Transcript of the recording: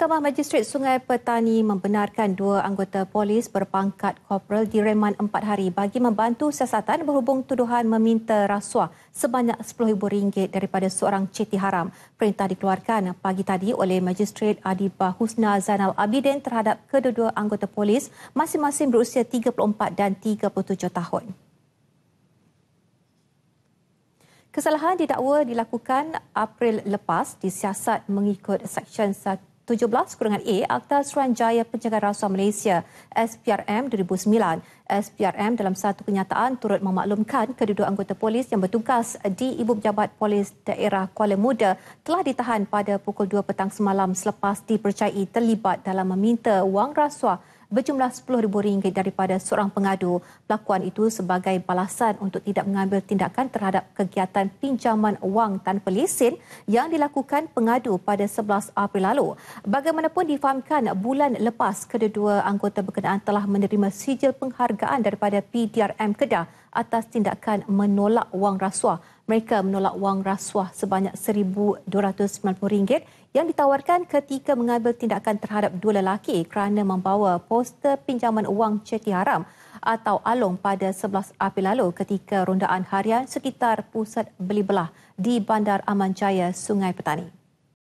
Mahkamah Magistrat Sungai Petani membenarkan dua anggota polis berpangkat korporal direman empat hari bagi membantu siasatan berhubung tuduhan meminta rasuah sebanyak RM10,000 daripada seorang ceti haram. Perintah dikeluarkan pagi tadi oleh Magistrat Adiba Husna Zainal Abidin terhadap kedua-dua anggota polis masing-masing berusia 34 dan 37 tahun. Kesalahan didakwa dilakukan April lepas disiasat mengikut Seksyen 17 kurungan A e, Akta Suruhanjaya Pencegahan Rasuah Malaysia SPRM 2009. SPRM dalam satu kenyataan turut memaklumkan kedua-dua anggota polis yang bertugas di Ibu Pejabat Polis Daerah Kuala Muda telah ditahan pada pukul 2 petang semalam selepas dipercayai terlibat dalam meminta wang rasuah berjumlah rm ringgit daripada seorang pengadu. Pelakuan itu sebagai balasan untuk tidak mengambil tindakan terhadap kegiatan pinjaman wang tanpa lesen yang dilakukan pengadu pada 11 April lalu. Bagaimanapun difahamkan, bulan lepas kedua anggota berkenaan telah menerima sijil penghargaan daripada PDRM Kedah atas tindakan menolak wang rasuah. Mereka menolak wang rasuah sebanyak RM1,290 yang ditawarkan ketika mengambil tindakan terhadap dua lelaki kerana membawa pos poster pinjaman wang ceti haram atau Along pada 11 April lalu ketika rondaan harian sekitar pusat beli belah di Bandar Aman Jaya Sungai Petani.